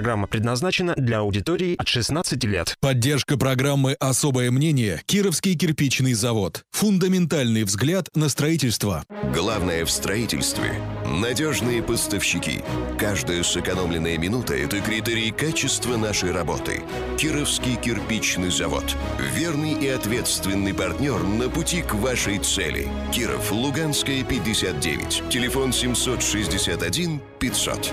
Программа предназначена для аудитории от 16 лет. Поддержка программы «Особое мнение» Кировский кирпичный завод. Фундаментальный взгляд на строительство. Главное в строительстве – надежные поставщики. Каждая сэкономленная минута – это критерий качества нашей работы. Кировский кирпичный завод. Верный и ответственный партнер на пути к вашей цели. Киров, Луганская, 59. Телефон 761 500.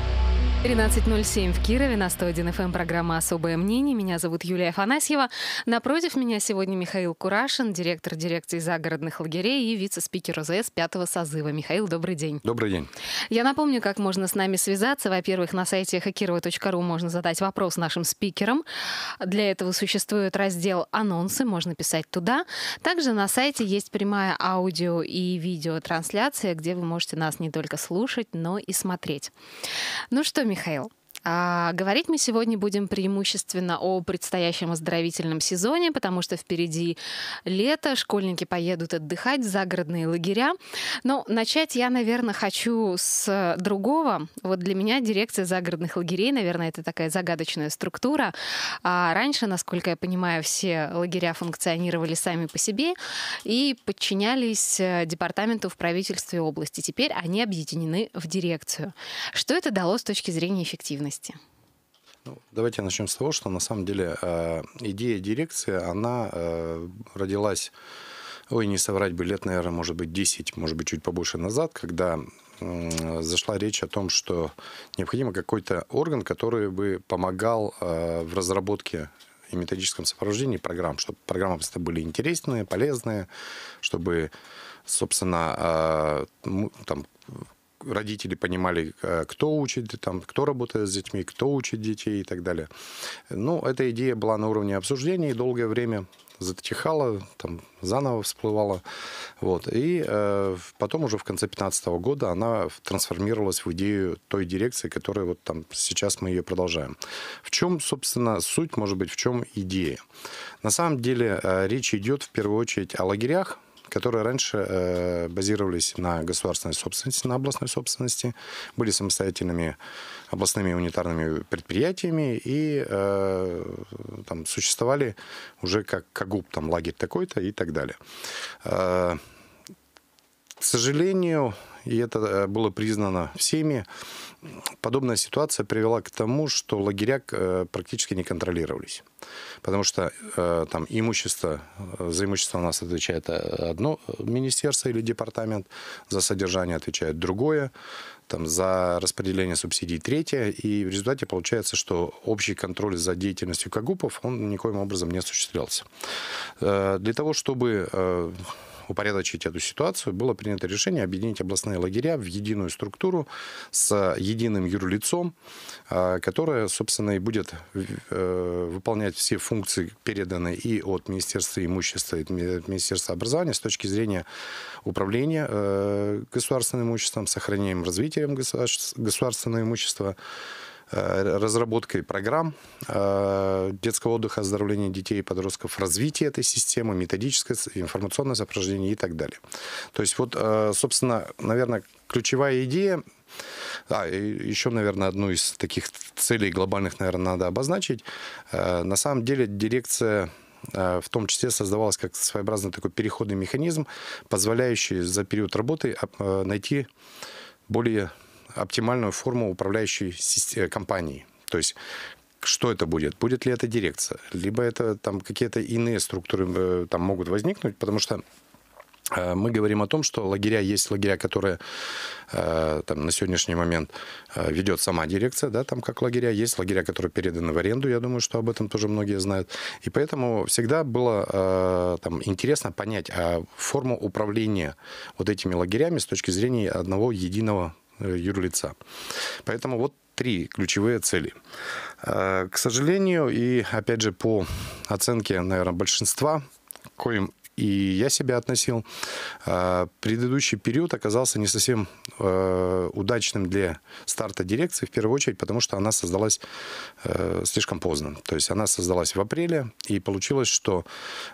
13.07 в Кирове на 101 FM эм. программа «Особое мнение». Меня зовут Юлия Афанасьева. Напротив меня сегодня Михаил Курашин, директор дирекции загородных лагерей и вице-спикер ОЗС пятого созыва. Михаил, добрый день. Добрый день. Я напомню, как можно с нами связаться. Во-первых, на сайте хакирова.ру можно задать вопрос нашим спикерам. Для этого существует раздел «Анонсы», можно писать туда. Также на сайте есть прямая аудио и видеотрансляция, где вы можете нас не только слушать, но и смотреть. Ну что, Михаил. А, говорить мы сегодня будем преимущественно о предстоящем оздоровительном сезоне, потому что впереди лето, школьники поедут отдыхать в загородные лагеря. Но начать я, наверное, хочу с другого. Вот для меня дирекция загородных лагерей, наверное, это такая загадочная структура. А раньше, насколько я понимаю, все лагеря функционировали сами по себе и подчинялись э, департаменту в правительстве области. Теперь они объединены в дирекцию. Что это дало с точки зрения эффективности? ценности? Ну, давайте начнем с того, что на самом деле э, идея дирекции, она э, родилась, ой, не соврать бы, лет, наверное, может быть, 10, может быть, чуть побольше назад, когда зашла речь о том, что необходимо какой-то орган, который бы помогал э, в разработке и методическом сопровождении программ, чтобы программы просто были интересные, полезные, чтобы, собственно, там родители понимали, э, кто учит, там, кто работает с детьми, кто учит детей и так далее. Ну, эта идея была на уровне обсуждений, долгое время затихала, там заново всплывала. Вот. И э, потом уже в конце 2015 года она трансформировалась в идею той дирекции, которая вот там сейчас мы ее продолжаем. В чем, собственно, суть, может быть, в чем идея? На самом деле э, речь идет в первую очередь о лагерях, которые раньше э, базировались на государственной собственности, на областной собственности, были самостоятельными областными унитарными предприятиями и э, там существовали уже как КАГУП, там лагерь такой-то и так далее. Э, к сожалению, и это было признано всеми, подобная ситуация привела к тому, что лагеря э, практически не контролировались. Потому что э, там имущество, э, за имущество у нас отвечает одно министерство или департамент, за содержание отвечает другое, там, за распределение субсидий третье, и в результате получается, что общий контроль за деятельностью Кагупов, он никоим образом не осуществлялся. Для того, чтобы упорядочить эту ситуацию, было принято решение объединить областные лагеря в единую структуру с единым юрлицом, э, которое, собственно, и будет э, выполнять все функции, переданные и от Министерства имущества, и от Министерства образования с точки зрения управления э, государственным имуществом, сохранением, развитием государственного имущества, Э, разработкой программ э, детского отдыха, оздоровления детей и подростков, развитие этой системы, методическое, информационное сопровождение и так далее. То есть вот, э, собственно, наверное, ключевая идея а, еще, наверное, одну из таких целей глобальных, наверное, надо обозначить. На самом деле дирекция в том числе создавалась как своеобразный такой переходный механизм, позволяющий за период работы найти более оптимальную форму управляющей системы э, компании. То есть что это будет? Будет ли это дирекция? Либо это там какие-то иные структуры э, там могут возникнуть, потому что э, мы говорим о том, что лагеря есть лагеря, которые там, на сегодняшний момент ведет сама дирекция, да, там как лагеря, есть лагеря, которые переданы в аренду, я думаю, что об этом тоже многие знают. И поэтому всегда было там, интересно понять а форму управления вот этими лагерями с точки зрения одного единого Э, юрлица. Поэтому вот три ключевые цели. Э, к сожалению, и опять же по оценке, наверное, большинства, коим и я себя относил. А, предыдущий период оказался не совсем э, удачным для старта дирекции, в первую очередь, потому что она создалась э, слишком поздно. То есть она создалась в апреле, и получилось, что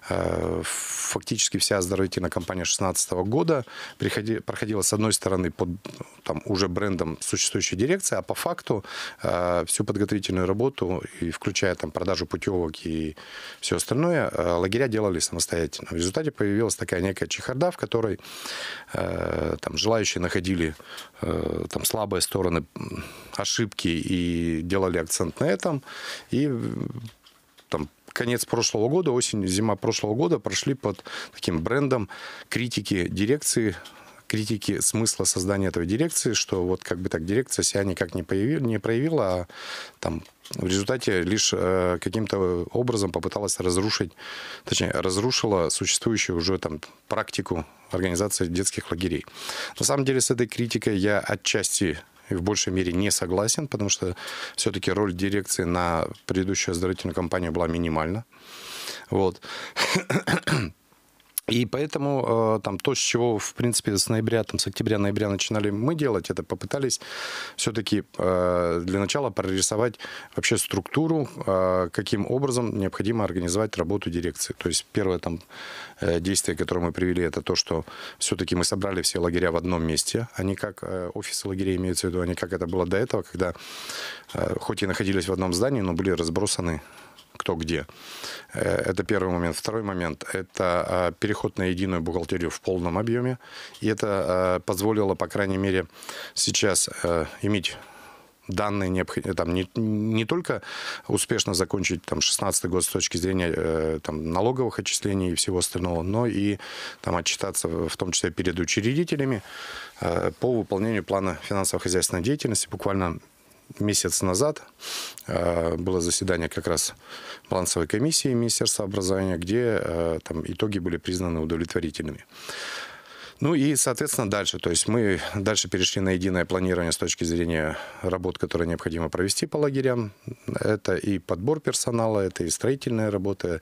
э, фактически вся оздоровительная компания 2016 года проходила, с одной стороны, под там, уже брендом существующей дирекции, а по факту всю подготовительную работу, и включая там продажу путевок и все остальное, лагеря делали самостоятельно. В результате результате появилась такая некая чехарда, в которой э, там, желающие находили э, там, слабые стороны, ошибки и делали акцент на этом. И э, там, конец прошлого года, осень, зима прошлого года прошли под таким брендом критики дирекции критики смысла создания этого дирекции, что вот как бы так дирекция себя никак не, появила, не проявила, а там в результате лишь э, каким-то образом попыталась разрушить, точнее, разрушила существующую уже там практику организации детских лагерей. На самом деле с этой критикой я отчасти и в большей мере не согласен, потому что все-таки роль дирекции на предыдущую оздоровительную компанию была минимальна. Вот. И поэтому э, там то, с чего, в принципе, с ноября, там, с октября-ноября начинали мы делать, это попытались все-таки э, для начала прорисовать вообще структуру, э, каким образом необходимо организовать работу дирекции. То есть первое там действие, которое мы привели, это то, что все-таки мы собрали все лагеря в одном месте, а не как офисы лагерей имеются в виду, а не как это было до этого, когда хоть и находились в одном здании, но были разбросаны кто где. Э, это первый момент. Второй момент – это а, переход на единую бухгалтерию в полном объеме. И это а, позволило, по крайней мере, сейчас э, иметь данные необходимы, там, не, не только успешно закончить там, 16 год с точки зрения э, там, налоговых отчислений и всего остального, но и там, отчитаться в том числе перед учредителями э, по выполнению плана финансово-хозяйственной деятельности буквально месяц назад э, было заседание как раз балансовой комиссии Министерства образования, где э, там итоги были признаны удовлетворительными. Ну и, соответственно, дальше. То есть мы дальше перешли на единое планирование с точки зрения работ, которые необходимо провести по лагерям. Это и подбор персонала, это и строительные работы.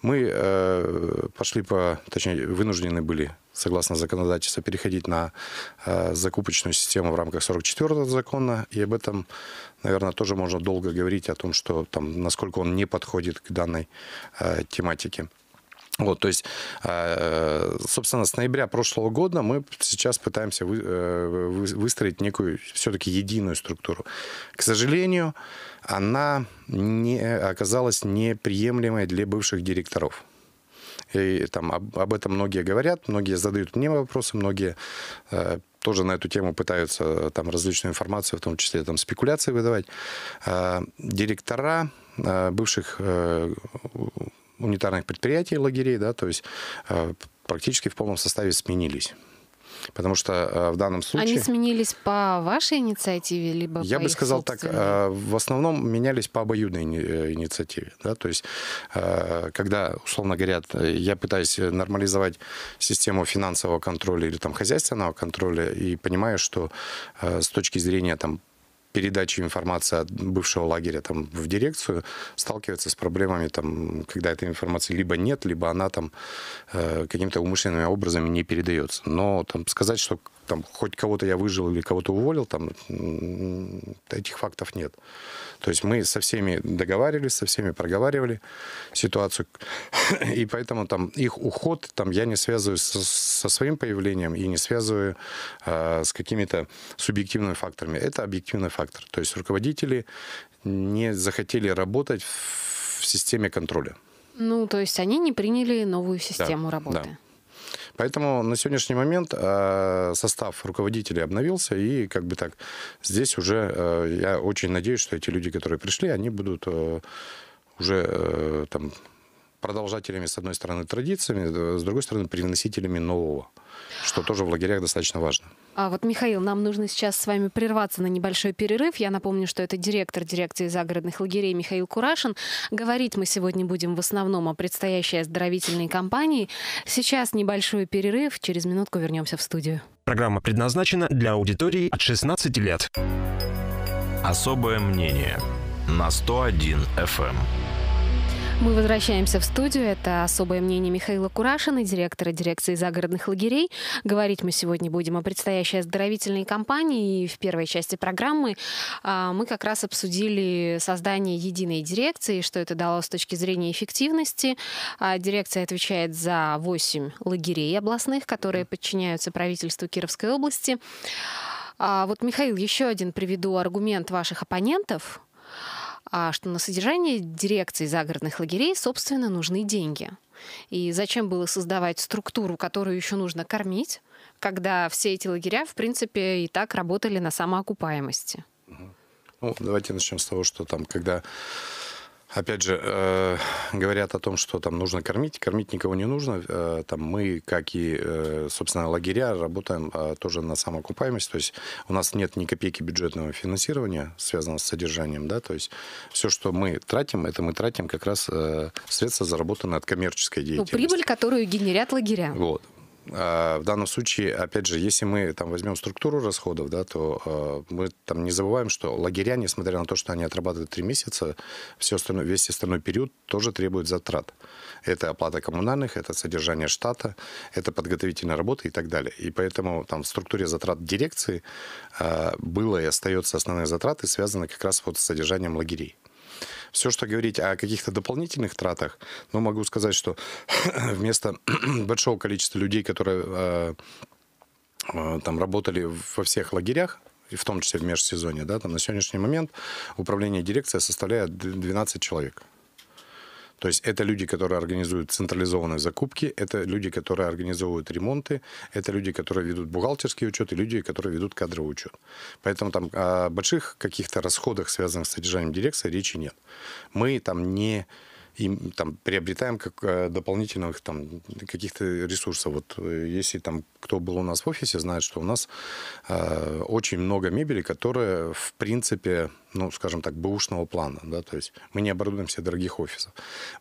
Мы э, пошли по, точнее, вынуждены были согласно законодательству, переходить на э, закупочную систему в рамках 44-го закона. И об этом, наверное, тоже можно долго говорить, о том, что там, насколько он не подходит к данной э, тематике. Вот, то есть, э, собственно, с ноября прошлого года мы сейчас пытаемся э, выстроить некую все-таки единую структуру. К сожалению, она не, оказалась неприемлемой для бывших директоров. И там об, об этом многие говорят, многие задают мне вопросы, многие э, тоже на эту тему пытаются э, там различную информацию, в том числе там спекуляции выдавать. Э, директора э, бывших унитарных предприятий, лагерей, да, то есть э, практически в полном составе сменились. Потому что э, в данном случае... Они сменились по вашей инициативе, либо Я по бы сказал так, э, в основном менялись по обоюдной инициативе. Да? То есть, когда, условно говоря, я пытаюсь нормализовать систему финансового контроля или там, хозяйственного контроля и понимаю, что с точки зрения там, передачи информации от бывшего лагеря там, в дирекцию сталкивается с проблемами, там, когда этой информации либо нет, либо она там э, каким-то умышленными образом не передается. Но там, сказать, что там хоть кого-то я выжил или кого-то уволил, там этих фактов нет. То есть мы со всеми договаривались, со всеми проговаривали ситуацию, и поэтому там их уход там я не связываю со, со своим появлением и не связываю э, с какими-то субъективными факторами. Это объективный фактор. То есть руководители не захотели работать в, в системе контроля. Ну, то есть они не приняли новую систему да, работы. Да. Поэтому на сегодняшний момент а, состав руководителей обновился, и как бы так, здесь уже э, я очень надеюсь, что эти люди, которые пришли, они будут э, уже э, там продолжателями, с одной стороны, традициями, с другой стороны, приносителями нового, что тоже в лагерях достаточно важно. А Вот, Михаил, нам нужно сейчас с вами прерваться на небольшой перерыв. Я напомню, что это директор дирекции загородных лагерей Михаил Курашин. Говорить мы сегодня будем в основном о предстоящей оздоровительной кампании. Сейчас небольшой перерыв. Через минутку вернемся в студию. Программа предназначена для аудитории от 16 лет. Особое мнение на 101 FM. Мы возвращаемся в студию. Это особое мнение Михаила Курашина, директора дирекции загородных лагерей. Говорить мы сегодня будем о предстоящей оздоровительной кампании. И в первой части программы а, мы как раз обсудили создание единой дирекции, что это дало с точки зрения эффективности. А дирекция отвечает за 8 лагерей областных, которые подчиняются правительству Кировской области. А, вот, Михаил, еще один приведу аргумент ваших оппонентов – а что на содержание дирекции загородных лагерей, собственно, нужны деньги. И зачем было создавать структуру, которую еще нужно кормить, когда все эти лагеря, в принципе, и так работали на самоокупаемости? Ну, давайте начнем с того, что там, когда Опять же, э, говорят о том, что там нужно кормить. Кормить никого не нужно. Э, там мы, как и, э, собственно, лагеря, работаем тоже на самоокупаемость. То есть у нас нет ни копейки бюджетного финансирования, связанного с содержанием. Да? То есть все, что мы тратим, это мы тратим как раз средства, заработанные от коммерческой ну, деятельности. Ну, прибыль, которую генерят лагеря. Вот. А, в данном случае, опять же, если мы там возьмем структуру расходов, да, то э, мы там не забываем, что лагеря, несмотря на то, что они отрабатывают три месяца, все остальное, весь остальной период тоже требует затрат. Это оплата коммунальных, это содержание штата, это подготовительная работа и так далее. И поэтому там в структуре затрат дирекции э, было и остается основные затраты, связанные как раз вот с содержанием лагерей. Все, что говорить о каких-то дополнительных тратах, ну, могу сказать, что вместо большого количества людей, которые э, э, там работали во всех лагерях, в том числе в межсезонье, да, там на сегодняшний момент управление дирекция составляет 12 человек. То есть это люди, которые организуют централизованные закупки, это люди, которые организовывают ремонты, это люди, которые ведут бухгалтерский учет и люди, которые ведут кадровый учет. Поэтому там о а, больших каких-то расходах, связанных с содержанием дирекции, речи нет. Мы там не и там приобретаем как э, дополнительных там каких-то ресурсов. Вот э, если там кто был у нас в офисе, знает, что у нас э, очень много мебели, которая в принципе ну, скажем так, бэушного плана, да, то есть мы не оборудуем себе дорогих офисов.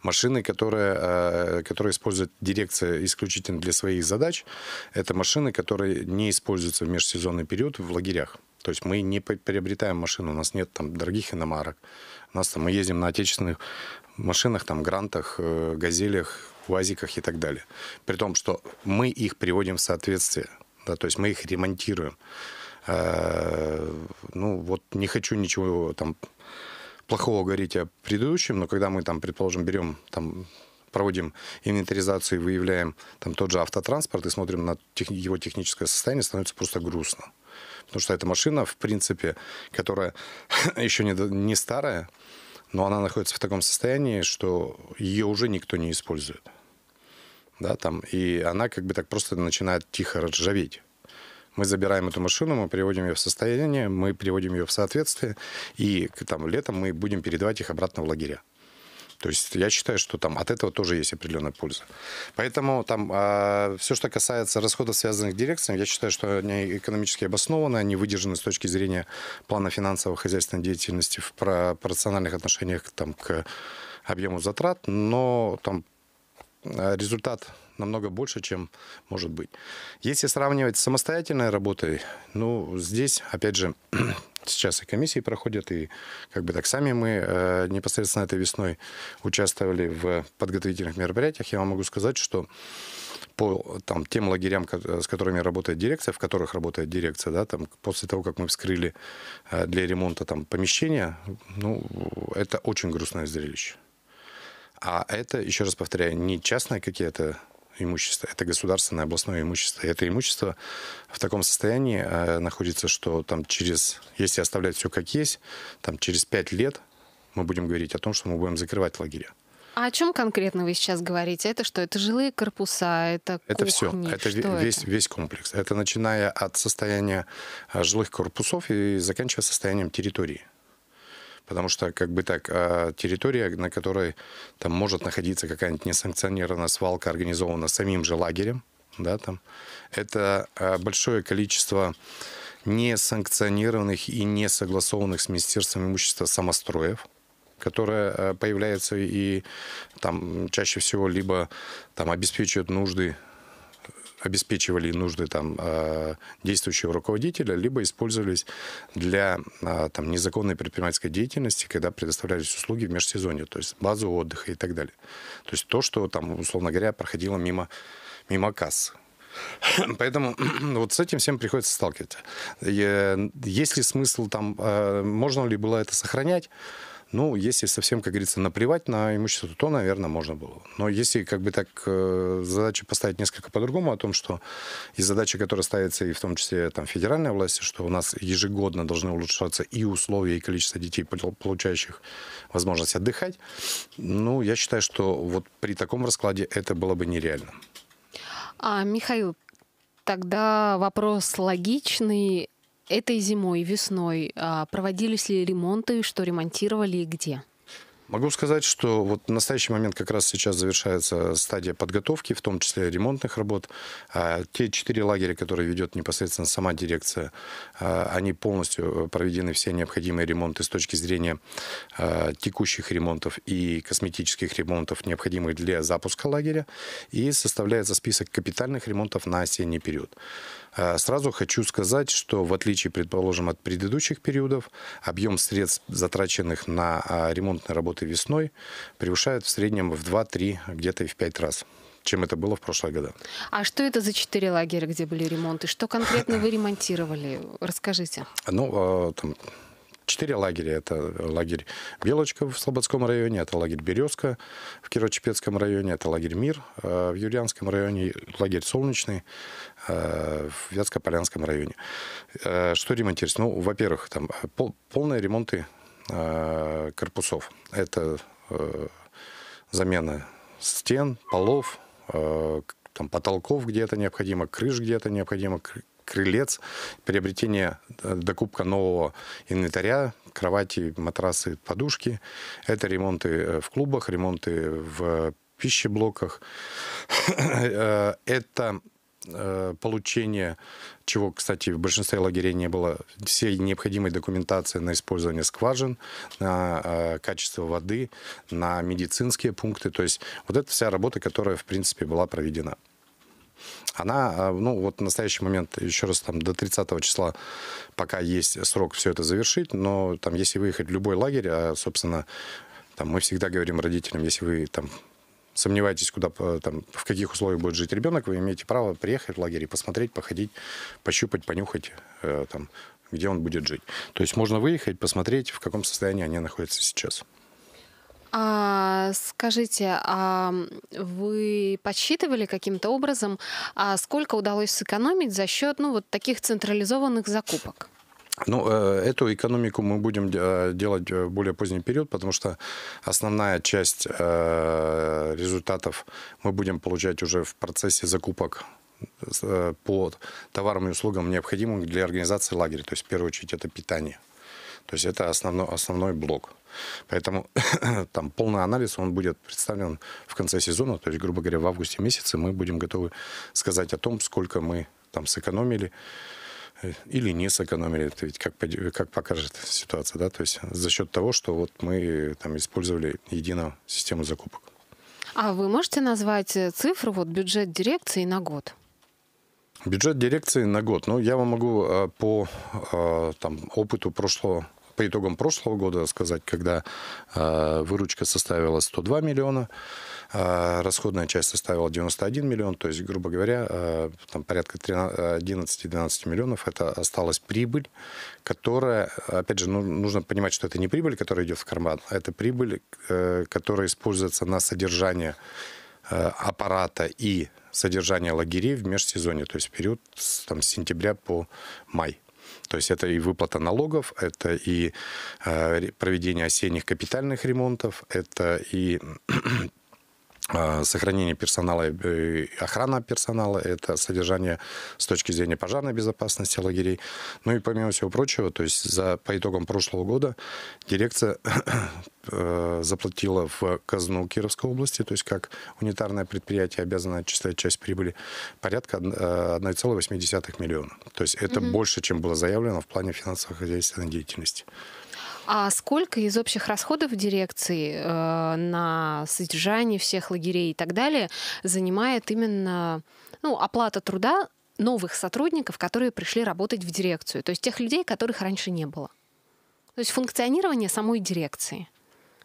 Машины, которые, э, которые использует дирекция исключительно для своих задач, это машины, которые не используются в межсезонный период в лагерях. То есть мы не приобретаем машину, у нас нет там дорогих иномарок. У нас там мы ездим на отечественных машинах, там, грантах, э, газелях, уазиках и так далее. При том, что мы их приводим в соответствие, да, то есть мы их ремонтируем. Э, ну, вот не хочу ничего там плохого говорить о предыдущем, но когда мы там, предположим, берем там проводим инвентаризацию и выявляем там тот же автотранспорт и смотрим на тех, его техническое состояние, становится просто грустно. Потому что эта машина, в принципе, которая еще не, не старая, но она находится в таком состоянии, что ее уже никто не использует. Да, там, и она как бы так просто начинает тихо ржаветь. Мы забираем эту машину, мы приводим ее в состояние, мы приводим ее в соответствие, и там, летом мы будем передавать их обратно в лагеря. То есть я считаю, что там от этого тоже есть определенная польза. Поэтому там э, а, все, что касается расходов, связанных с дирекцией, я считаю, что они экономически обоснованы, они выдержаны с точки зрения плана финансовой хозяйственной деятельности в пропорциональных отношениях там, к объему затрат, но там а, результат намного больше, чем может быть. Если сравнивать с самостоятельной работой, ну, здесь, опять же, сейчас и комиссии проходят, и как бы так сами мы э, непосредственно этой весной участвовали в подготовительных мероприятиях. Я вам могу сказать, что по там, тем лагерям, э, с которыми работает дирекция, в которых работает дирекция, да, там, после того, как мы вскрыли э, для ремонта там, помещения, ну, это очень грустное зрелище. А это, еще раз повторяю, не частные какие-то имущество, это государственное областное имущество. И это имущество в таком состоянии э, находится, что там через, если оставлять все как есть, там через пять лет мы будем говорить о том, что мы будем закрывать лагеря. А о чем конкретно вы сейчас говорите? Это что? Это жилые корпуса, это Это все, это что весь, это? весь комплекс. Это начиная от состояния э, жилых корпусов и заканчивая состоянием территории. Потому что, как бы так, а, территория, на которой там может находиться какая-нибудь несанкционированная свалка, организована самим же лагерем, да, там, это а, большое количество несанкционированных и не согласованных с Министерством имущества самостроев, которые а, появляются и там чаще всего либо там обеспечивают нужды обеспечивали нужды там, э, действующего руководителя, либо использовались для э, там, незаконной предпринимательской деятельности, когда предоставлялись услуги в межсезонье, то есть базу отдыха и так далее. То есть то, что там, условно говоря, проходило мимо, мимо кассы. Поэтому вот с этим всем приходится сталкиваться. Есть ли смысл там, э, можно ли было это сохранять? Ну, если совсем, как говорится, наплевать на имущество, то, наверное, можно было. Но если как бы так э, задачу поставить несколько по-другому о том, что и задача, которая ставится и в том числе там федеральной власти, что у нас ежегодно должны улучшаться и условия, и количество детей, получающих возможность отдыхать, ну, я считаю, что вот при таком раскладе это было бы нереально. А, Михаил, тогда вопрос логичный этой зимой, весной а, проводились ли ремонты, что ремонтировали и где? Могу сказать, что вот в настоящий момент как раз сейчас завершается стадия подготовки, в том числе ремонтных работ. А, те четыре лагеря, которые ведет непосредственно сама дирекция, а, они полностью проведены все необходимые ремонты с точки зрения текущих ремонтов и косметических ремонтов, необходимых для запуска лагеря. И составляется список капитальных ремонтов на осенний период. Э, сразу хочу сказать, что в отличие, предположим, от предыдущих периодов, объем средств, затраченных на а, ремонтные работы весной, превышает в среднем в 2-3, где-то и в 5 раз чем это было в прошлые годы. А что это за четыре лагеря, где были ремонты? Что конкретно вы ремонтировали? Расскажите. Ну, а, там, четыре лагеря. Это лагерь Белочка в Слободском районе, это лагерь Березка в Кирочепецком районе, это лагерь Мир э, в Юрианском районе, лагерь Солнечный э, в Яско-Полянском районе. Э, что ремонтируется Ну, во-первых, там полные ремонты корпусов. Это замена стен, полов, там, потолков где-то необходимо, крыш где-то необходимо, крылец, приобретение, э, докупка нового инвентаря, кровати, матрасы, подушки. Это ремонты э, в клубах, ремонты в пищеблоках. Э, это получение, чего, кстати, в большинстве лагерей не было, всей необходимой документации на использование скважин, на качество воды, на медицинские пункты. То есть вот это вся работа, которая, в принципе, была проведена она, а, ну, вот в настоящий момент, еще раз, там, до 30 числа пока есть срок все это завершить, но там, если выехать в любой лагерь, а, собственно, там, мы всегда говорим родителям, если вы там сомневаетесь, куда, там, в каких условиях будет жить ребенок, вы имеете право приехать в лагерь и посмотреть, походить, пощупать, понюхать, э, там, где он будет жить. То есть можно выехать, посмотреть, в каком состоянии они находятся сейчас. А, скажите, а вы подсчитывали каким-то образом, а сколько удалось сэкономить за счет ну, вот таких централизованных закупок? Ну, э, эту экономику мы будем делать э, в более поздний период, потому что основная часть э, результатов мы будем получать уже в процессе закупок по товарам и услугам, необходимым для организации лагеря. То есть, в первую очередь, это питание. То есть это основной, основной блок. Поэтому там полный анализ, он будет представлен в конце сезона, то есть, грубо говоря, в августе месяце мы будем готовы сказать о том, сколько мы там сэкономили э, или не сэкономили, это ведь как, как покажет ситуация, да, то есть за счет того, что вот мы э, там использовали единую систему закупок. А вы можете назвать э, цифру, вот бюджет дирекции на год? Бюджет дирекции на год. Ну, я вам могу по там, опыту прошлого по итогам прошлого года сказать, когда э, выручка составила 102 миллиона, э, расходная часть составила 91 миллион, то есть, грубо говоря, э, там порядка 11-12 миллионов это осталась прибыль, которая, опять же, ну, нужно понимать, что это не прибыль, которая идет в карман, а это прибыль, которая используется на содержание аппарата и содержание лагерей в межсезонье, то есть период там, с сентября по май. То есть это и выплата налогов, это и э, проведение осенних капитальных ремонтов, это и а, сохранение персонала э, охрана персонала, это содержание с точки зрения пожарной безопасности лагерей. Ну и помимо всего прочего, то есть за, по итогам прошлого года дирекция э, заплатила в казну Кировской области, то есть как унитарное предприятие обязано отчислять часть прибыли, порядка 1,8 э, миллиона. То есть это угу. больше, чем было заявлено в плане финансово-хозяйственной деятельности. А сколько из общих расходов дирекции э, на содержание всех лагерей и так далее занимает именно ну, оплата труда новых сотрудников, которые пришли работать в дирекцию, то есть тех людей, которых раньше не было? То есть функционирование самой дирекции.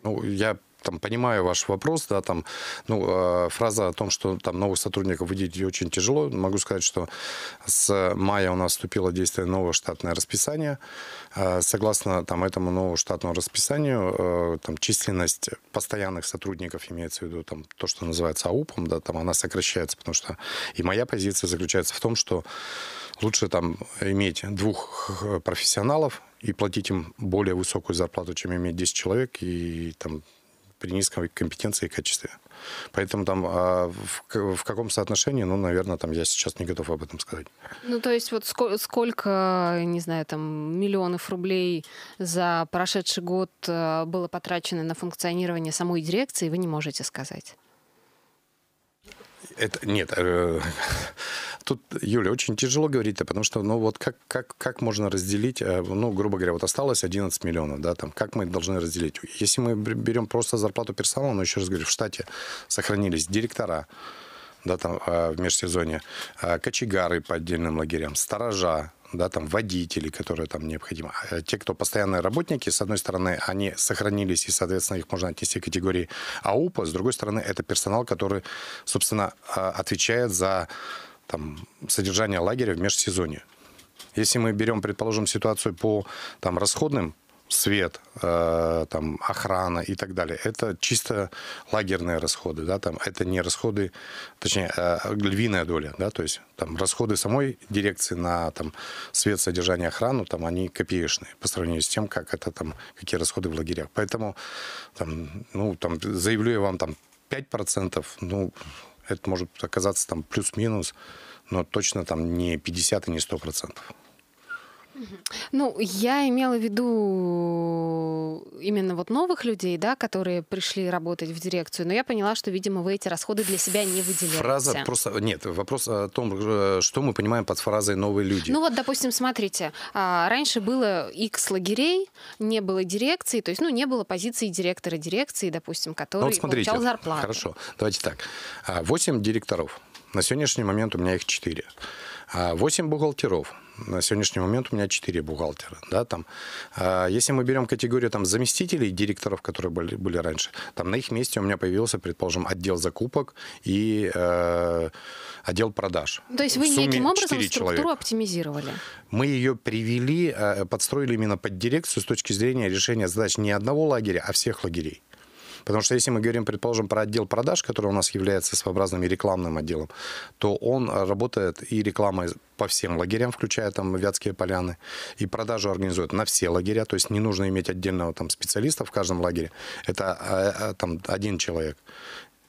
Ну, я там понимаю ваш вопрос, да, там, ну, э, фраза о том, что там новых сотрудников выделить очень тяжело. Могу сказать, что с мая у нас вступило действие новое штатное расписание. Э, согласно там этому новому штатному расписанию, э, там численность постоянных сотрудников имеется в виду там то, что называется АУПом, да, там она сокращается, потому что и моя позиция заключается в том, что лучше там иметь двух профессионалов и платить им более высокую зарплату, чем иметь 10 человек и там при низкой компетенции и качестве. Поэтому там а в, в каком соотношении, ну, наверное, там я сейчас не готов об этом сказать. Ну, то есть вот сколько, сколько не знаю, там миллионов рублей за прошедший год э, было потрачено на функционирование самой дирекции, вы не можете сказать? Это, нет, э, тут, Юля, очень тяжело говорить, а потому что, ну вот как, как, как можно разделить, э, ну, грубо говоря, вот осталось 11 миллионов, да, там, как мы должны разделить? Если мы берем просто зарплату персонала, но ну, еще раз говорю, в штате сохранились директора, да, там, а, в межсезонье, а, кочегары по отдельным лагерям, сторожа, да, там водители, которые там необходимы. Э, те, кто постоянные работники, с одной стороны, они сохранились, и, соответственно, их можно отнести к категории АУПа, с другой стороны, это персонал, который, собственно, а, отвечает за там, содержание лагеря в межсезонье. Если мы берем, предположим, ситуацию по там, расходным свет, э, там, охрана и так далее. Это чисто лагерные расходы, да, там, это не расходы, точнее, э, львиная доля, да, то есть там расходы самой дирекции на там свет, содержание, охрану, там они копеечные по сравнению с тем, как это там, какие расходы в лагерях. Поэтому, там, ну, там, заявлю я вам, там, 5%, ну, это может оказаться там плюс-минус, но точно там не 50 и не 100%. Ну, я имела в виду именно вот новых людей, да, которые пришли работать в дирекцию, но я поняла, что, видимо, вы эти расходы для себя не выделяете. Фраза просто... Нет, вопрос о том, э, что мы понимаем под фразой «новые люди». Ну вот, допустим, смотрите, а, раньше было X лагерей, не было дирекции, то есть, ну, не было позиции директора дирекции, допустим, который ну, вот смотрите, получал зарплату. Хорошо, давайте так. А, восемь директоров. На сегодняшний момент у меня их четыре. 8 а бухгалтеров. На сегодняшний момент у меня 4 бухгалтера. Да, там. А если мы берем категорию там, заместителей директоров, которые были, были раньше, там на их месте у меня появился, предположим, отдел закупок и э, отдел продаж. То есть вы неким образом структуру человека. оптимизировали? Мы ее привели, э, подстроили именно под дирекцию с точки зрения решения задач не одного лагеря, а всех лагерей. Потому что если мы говорим, предположим, про отдел продаж, который у нас является своеобразным и рекламным отделом, то он работает и рекламой по всем лагерям, включая там Вятские поляны, и продажу организует на все лагеря, то есть не нужно иметь отдельного там специалиста в каждом лагере, это а, а, там один человек.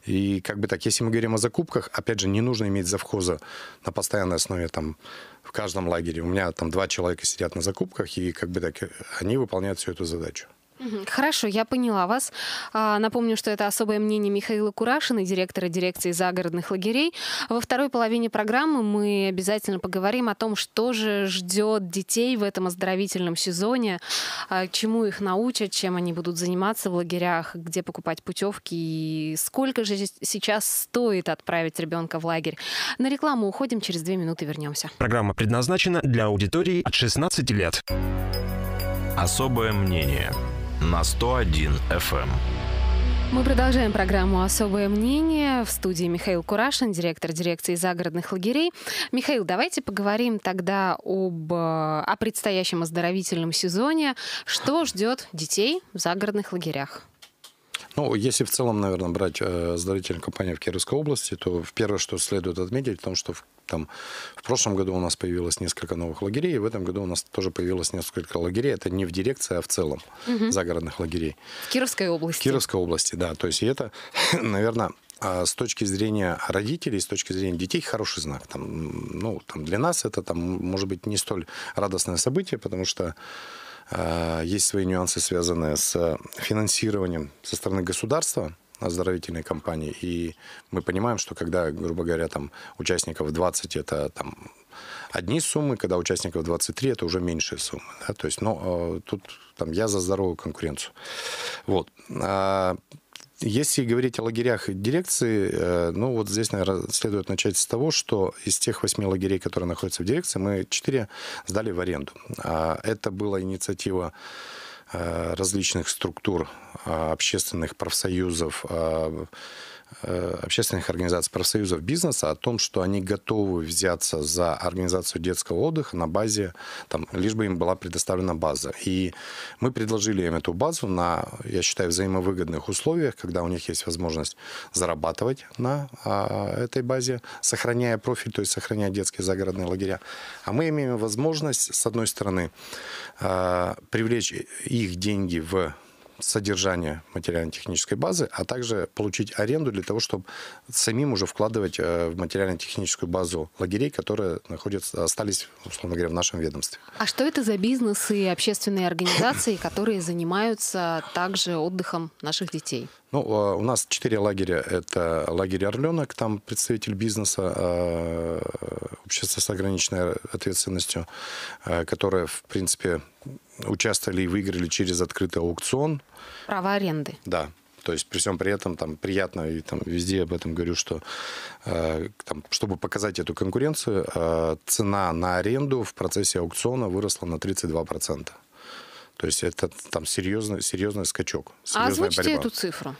И как бы так, если мы говорим о закупках, опять же, не нужно иметь завхоза на постоянной основе там в каждом лагере. У меня там два человека сидят на закупках, и как бы так, э, они выполняют всю эту задачу. Хорошо, я поняла вас. А, напомню, что это особое мнение Михаила Курашина, директора дирекции загородных лагерей. Во второй половине программы мы обязательно поговорим о том, что же ждет детей в этом оздоровительном сезоне, а, чему их научат, чем они будут заниматься в лагерях, где покупать путевки и сколько же сейчас стоит отправить ребенка в лагерь. На рекламу уходим, через две минуты вернемся. Программа предназначена для аудитории от 16 лет. Особое мнение на 101 FM. Эм. Мы продолжаем программу «Особое мнение». В студии Михаил Курашин, директор дирекции загородных лагерей. Михаил, давайте поговорим тогда об, э, о предстоящем оздоровительном сезоне. Что ждет детей в загородных лагерях? Ну, если в целом, наверное, брать э, здравительные компании в Кировской области, то первое, что следует отметить, в том, что в, там, в прошлом году у нас появилось несколько новых лагерей, и в этом году у нас тоже появилось несколько лагерей. Это не в дирекции, а в целом угу. загородных лагерей. В Кировской области. В Кировской области, да. То есть и это, наверное, а, с точки зрения родителей, с точки зрения детей хороший знак. Там, ну, там для нас это там, может быть не столь радостное событие, потому что Э, есть свои нюансы, связанные с финансированием со стороны государства оздоровительной компании. И мы понимаем, что когда, грубо говоря, там участников 20, это там одни суммы, когда участников 23, это уже меньшие суммы. Да? То есть, ну, тут там я за здоровую конкуренцию. Вот. А, если говорить о лагерях и дирекции, э, ну вот здесь, наверное, следует начать с того, что из тех восьми лагерей, которые находятся в дирекции, мы четыре сдали в аренду. А, это была инициатива э, различных структур, а, общественных профсоюзов, а, Э, общественных организаций, профсоюзов бизнеса о том, что они готовы взяться за организацию детского отдыха на базе, там, лишь бы им была предоставлена база. И мы предложили им эту базу на, я считаю, взаимовыгодных условиях, когда у них есть возможность зарабатывать на а, этой базе, сохраняя профиль, то есть сохраняя детские загородные лагеря. А мы имеем возможность, с одной стороны, а, привлечь их деньги в содержание материально-технической базы, а также получить аренду для того, чтобы самим уже вкладывать э, в материально-техническую базу лагерей, которые находятся, остались, условно говоря, в нашем ведомстве. А что это за бизнес и общественные организации, которые занимаются также отдыхом наших детей? Ну, а, у нас четыре лагеря. Это лагерь «Орленок», там представитель бизнеса, а, общество с ограниченной ответственностью, а, которое, в принципе, участвовали и выиграли через открытый аукцион. Право аренды. Да, то есть при всем при этом там приятно и там везде об этом говорю, что э, там, чтобы показать эту конкуренцию, э, цена на аренду в процессе аукциона выросла на 32 процента. То есть это там серьезный, серьезный скачок. а озвучьте борьба. эту цифру.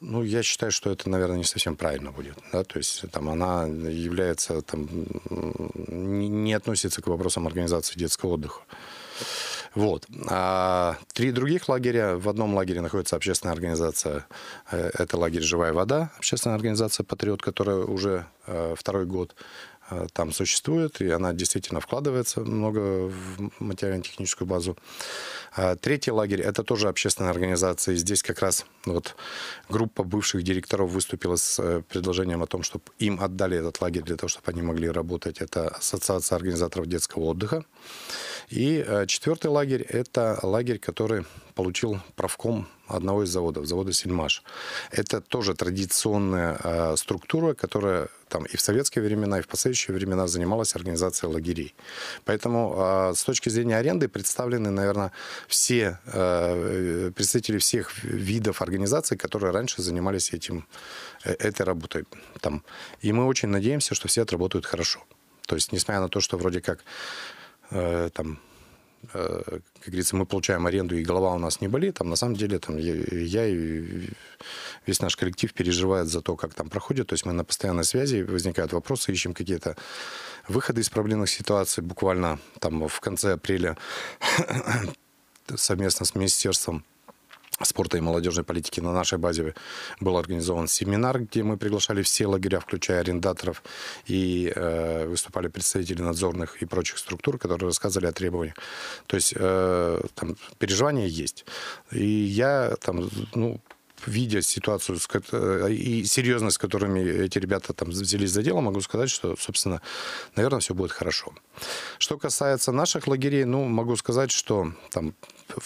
Ну, я считаю, что это, наверное, не совсем правильно будет. Да? То есть там, она является, там, не, не относится к вопросам организации детского отдыха. Вот. А три других лагеря. В одном лагере находится общественная организация. Э, это лагерь «Живая вода», общественная организация «Патриот», которая уже э, второй год Э, там существует, и она действительно вкладывается много в материально-техническую базу. А третий лагерь – это тоже общественная организация. И здесь как раз ну вот группа бывших директоров выступила с э, предложением о том, чтобы им отдали этот лагерь для того, чтобы они могли работать. Это Ассоциация организаторов детского отдыха. И э, четвертый лагерь – это лагерь, который получил правком одного из заводов, завода «Сельмаш». Это тоже традиционная э, структура, которая там и в советские времена, и в последующие времена занималась организацией лагерей. Поэтому э, с точки зрения аренды представлены, наверное, все а, э, представители всех видов организаций, которые раньше занимались этим, э, этой работой. Там. И мы очень надеемся, что все отработают хорошо. То есть, несмотря на то, что вроде как э, там Э, как говорится, мы получаем аренду, и голова у нас не болит. Там, на самом деле там, я, я и весь наш коллектив переживает за то, как там проходит. То есть мы на постоянной связи, возникают вопросы, ищем какие-то выходы из проблемных ситуаций. Буквально там в конце апреля совместно с министерством спорта и молодежной политики на нашей базе был организован семинар, где мы приглашали все лагеря, включая арендаторов, и э, выступали представители надзорных и прочих структур, которые рассказывали о требованиях. То есть э, там, переживания есть. И я там, ну, видя ситуацию э, и серьезность, с которыми эти ребята там взялись за дело, могу сказать, что, собственно, наверное, все будет хорошо. Что касается наших лагерей, ну, могу сказать, что там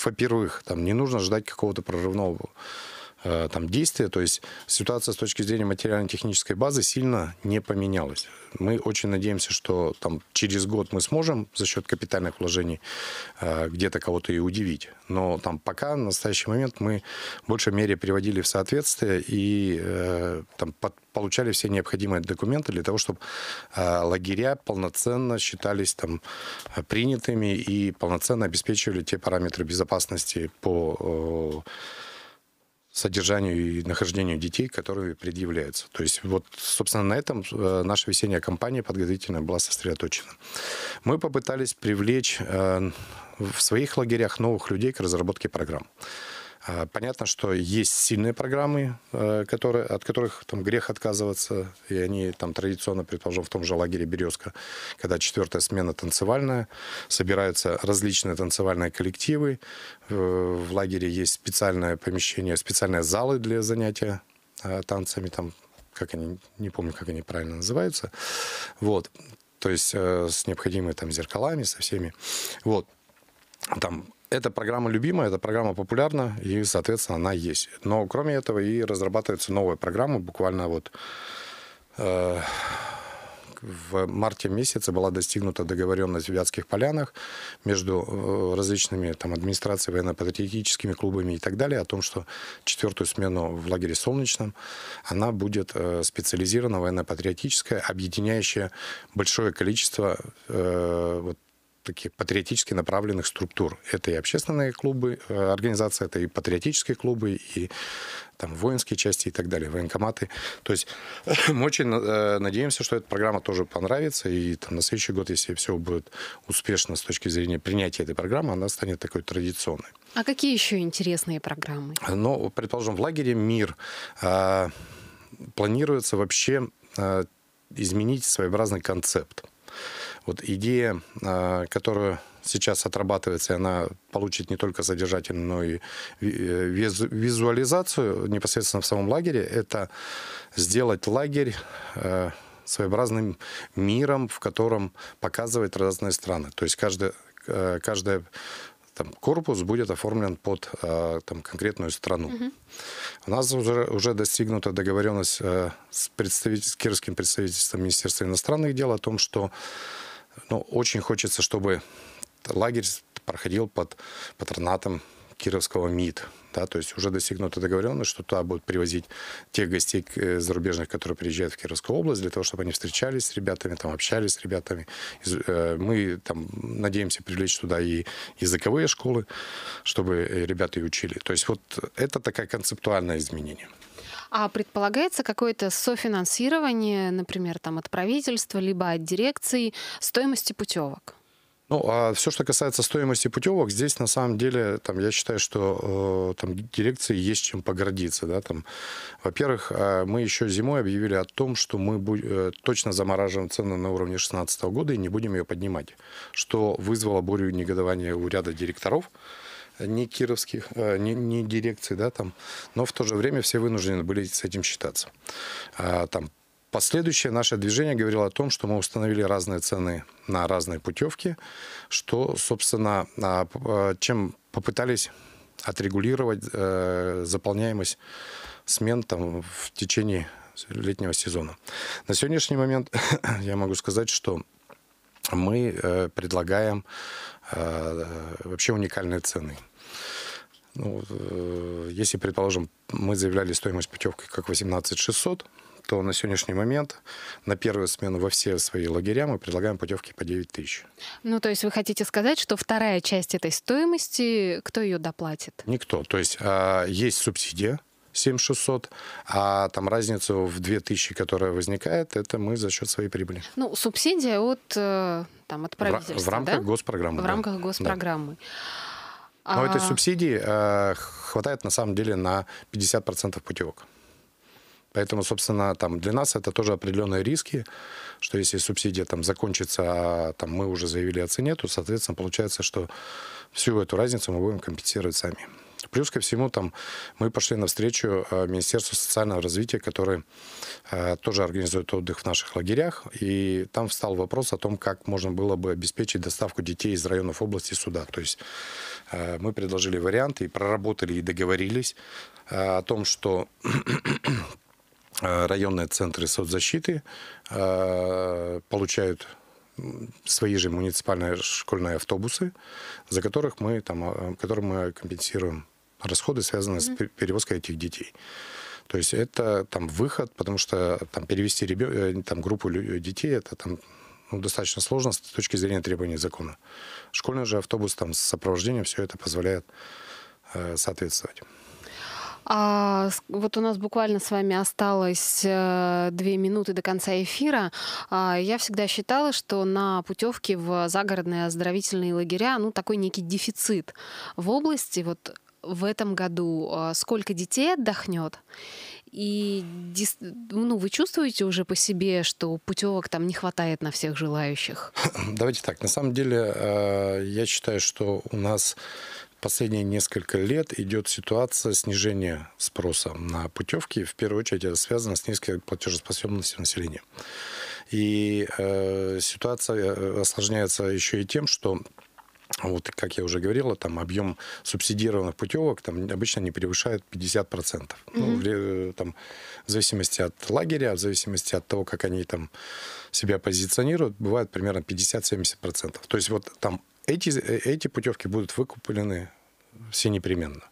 во-первых, там не нужно ждать какого-то прорывного Э, там действия, то есть ситуация с точки зрения материально-технической базы сильно не поменялась. Мы очень надеемся, что там через год мы сможем за счет капитальных вложений э, где-то кого-то и удивить. Но там пока на настоящий момент мы в большей мере приводили в соответствие и э, там под, получали все необходимые документы для того, чтобы лагеря полноценно считались там принятыми и полноценно обеспечивали те параметры безопасности по содержанию и нахождению детей, которые предъявляются. То есть вот, собственно, на этом э, наша весенняя кампания подготовительная была сосредоточена. Мы попытались привлечь э, в своих лагерях новых людей к разработке программ. А, понятно, что есть сильные программы, э, которые, от которых там грех отказываться, и они там традиционно, предположим, в том же лагере «Березка», когда четвертая смена танцевальная, собираются различные танцевальные коллективы, э, в лагере есть специальное помещение, специальные залы для занятия э, танцами, там как они, не помню, как они правильно называются, вот, то есть с необходимыми там зеркалами, со всеми, вот, там эта программа любимая, эта программа популярна, и, соответственно, она есть. Но кроме этого и разрабатывается новая программа. Буквально вот э, в марте месяце была достигнута договоренность в Вятских полянах между э, различными там, администрациями, военно-патриотическими клубами и так далее о том, что четвертую смену в лагере «Солнечном» она будет э, специализирована военно-патриотическая, объединяющая большое количество э, вот, таких патриотически направленных структур. Это и общественные клубы, э, организации, это и патриотические клубы, и там воинские части и так далее, военкоматы. То есть мы очень э, надеемся, что эта программа тоже понравится, и там, на следующий год, если все будет успешно с точки зрения принятия этой программы, она станет такой традиционной. А какие еще интересные программы? Ну, предположим, в лагере «Мир» э, планируется вообще изменить своеобразный концепт. Вот идея, а, которую сейчас отрабатывается, и она получит не только содержательную, но и э, визуализацию непосредственно в самом лагере, это сделать лагерь э, своеобразным миром, в котором показывают разные страны. То есть каждый э, каждая там, корпус будет оформлен под там, конкретную страну. Угу. У нас уже, уже достигнута договоренность с, представитель, с кирским представительством Министерства иностранных дел о том, что но очень хочется, чтобы лагерь проходил под патронатом Кировского МИД. Да, то есть уже достигнута договоренность, что туда будут привозить тех гостей э, зарубежных, которые приезжают в Кировскую область, для того, чтобы они встречались с ребятами, там, общались с ребятами. Э, мы там, надеемся привлечь туда и языковые школы, чтобы э, ребята и учили. То есть вот это такое концептуальное изменение. А предполагается какое-то софинансирование, например, там от правительства, либо от дирекции стоимости путевок? Ну, а все, что касается стоимости путевок, здесь на самом деле, там, я считаю, что э, там дирекции есть чем погордиться, да, там. Во-первых, э, мы еще зимой объявили о том, что мы э, точно замораживаем цену на уровне 2016 года и не будем ее поднимать, что вызвало бурю негодования у ряда директоров, не кировских, а, не ни дирекций, да, там, но в то же время все вынуждены были с этим считаться. А, там Последующее наше движение говорило о том, что мы установили разные цены на разные путевки, что, собственно, а, чем попытались отрегулировать э, заполняемость смен там, в течение летнего сезона. На сегодняшний момент я могу сказать, что мы э, предлагаем э, вообще уникальные цены – ну, э, если, предположим, мы заявляли стоимость путевки как 18 600, то на сегодняшний момент на первую смену во все свои лагеря мы предлагаем путевки по 9 тысяч. Ну, то есть вы хотите сказать, что вторая часть этой стоимости, кто ее доплатит? Никто. То есть а, есть субсидия, 7600, а там разницу в 2000, которая возникает, это мы за счет своей прибыли. Ну, субсидия от, э, там, от правительства, В, в рамках да? госпрограммы. В да. рамках госпрограммы. Да. Но а... этой субсидии э, хватает на самом деле на 50% путевок. Поэтому, собственно, там для нас это тоже определенные риски, что если субсидия там закончится, а там мы уже заявили о цене, то, соответственно, получается, что всю эту разницу мы будем компенсировать сами. Плюс ко всему там мы пошли навстречу э, Министерству социального развития, которое э, тоже организует отдых в наших лагерях. И там встал вопрос о том, как можно было бы обеспечить доставку детей из районов области сюда. То есть э, мы предложили варианты и проработали и договорились о том, что районные центры соцзащиты получают свои же муниципальные школьные автобусы, за которых мы, там, которым мы компенсируем расходы, связанные mm -hmm. с перевозкой этих детей. То есть это там выход, потому что там перевести ребё... Э, там группу э, детей это там ну, достаточно сложно с точки зрения требований закона. Школьный же автобус там с сопровождением все это позволяет э, соответствовать. А, вот у нас буквально с вами осталось э, две минуты до конца эфира. А, я всегда считала, что на путевке в загородные оздоровительные лагеря ну, такой некий дефицит в области вот в этом году, а, сколько детей отдохнет. И ну, вы чувствуете уже по себе, что путевок там не хватает на всех желающих? Давайте так. На самом деле, а, я считаю, что у нас последние несколько лет идет ситуация снижения спроса на путевки. В первую очередь это связано с низкой платежеспособностью населения. И э, ситуация э, осложняется еще и тем, что вот, как я уже говорила, там объем субсидированных путевок там обычно не превышает 50%. Mm-hmm. Ну, в, э, там, в зависимости от лагеря, в зависимости от того, как они там себя позиционируют, бывает примерно 50-70%. То есть вот там эти, э, эти путевки будут выкуплены все непременно.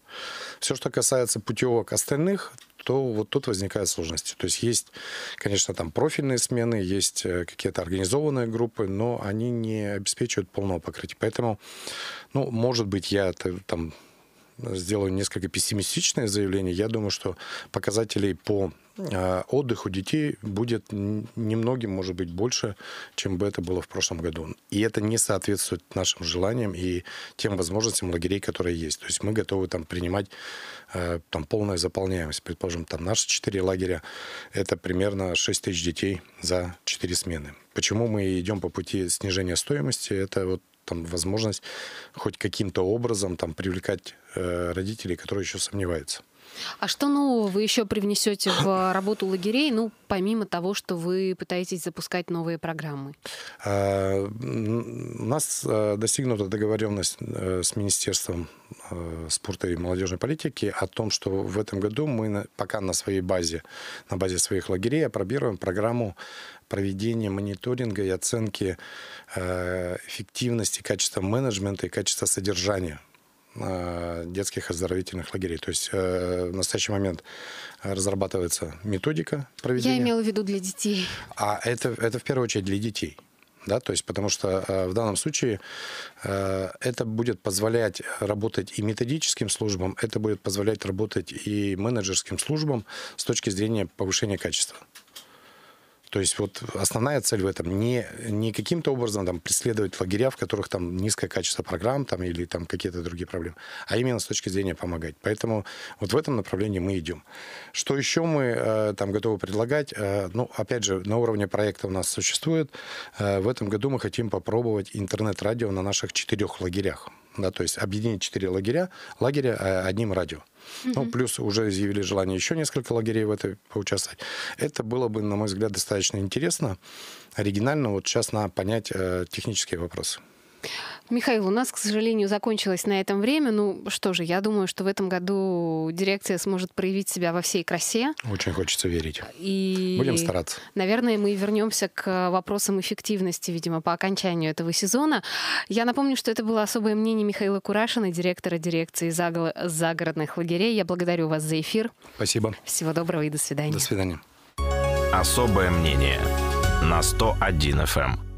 Все, что касается путевок остальных, то вот тут возникают сложности. То есть есть, конечно, там профильные смены, есть э, какие-то организованные группы, но они не обеспечивают полного покрытия. Поэтому, ну, может быть, я там сделаю несколько пессимистичное заявление. Я думаю, что показателей по а, отдых у детей будет немногим, может быть, больше, чем бы это было в прошлом году. И это не соответствует нашим желаниям и тем возможностям лагерей, которые есть. То есть мы готовы там принимать э, там полную заполняемость. Предположим, там наши четыре лагеря – это примерно 6 тысяч детей за четыре смены. Почему мы идем по пути снижения стоимости? Это вот там возможность хоть каким-то образом там привлекать э, родителей, которые еще сомневаются. А что нового вы еще привнесете в э, работу лагерей, ну, помимо того, что вы пытаетесь запускать новые программы? Э, у нас э, достигнута договоренность с Министерством спорта и молодежной политики о том, что в этом году мы пока на своей базе, на базе своих лагерей опробируем программу проведения мониторинга и оценки эффективности, качества менеджмента и качества содержания Э, детских оздоровительных лагерей. То есть э, в настоящий момент разрабатывается методика проведения. Я имела в виду для детей. А это, это в первую очередь для детей. Да, то есть, потому что э, в данном случае э, это будет позволять работать и методическим службам, это будет позволять работать и менеджерским службам с точки зрения повышения качества. То есть вот основная цель в этом не, не каким-то образом там, преследовать лагеря, в которых там низкое качество программ там, или там какие-то другие проблемы, а именно с точки зрения помогать. Поэтому вот в этом направлении мы идем. Что еще мы э, там готовы предлагать? Э, ну, опять же, на уровне проекта у нас существует. Э, в этом году мы хотим попробовать интернет-радио на наших четырех лагерях да, то есть объединить четыре лагеря, лагеря э, одним радио. Mm-hmm. Ну, плюс уже изъявили желание еще несколько лагерей в этой поучаствовать. Это было бы, на мой взгляд, достаточно интересно, оригинально вот сейчас на понять э, технические вопросы. Михаил, у нас, к сожалению, закончилось на этом время. Ну что же, я думаю, что в этом году дирекция сможет проявить себя во всей красе. Очень хочется верить. И, Будем стараться. Наверное, мы вернемся к вопросам эффективности, видимо, по окончанию этого сезона. Я напомню, что это было особое мнение Михаила Курашина, директора дирекции загородных лагерей. Я благодарю вас за эфир. Спасибо. Всего доброго и до свидания. До свидания. Особое мнение на 101 FM.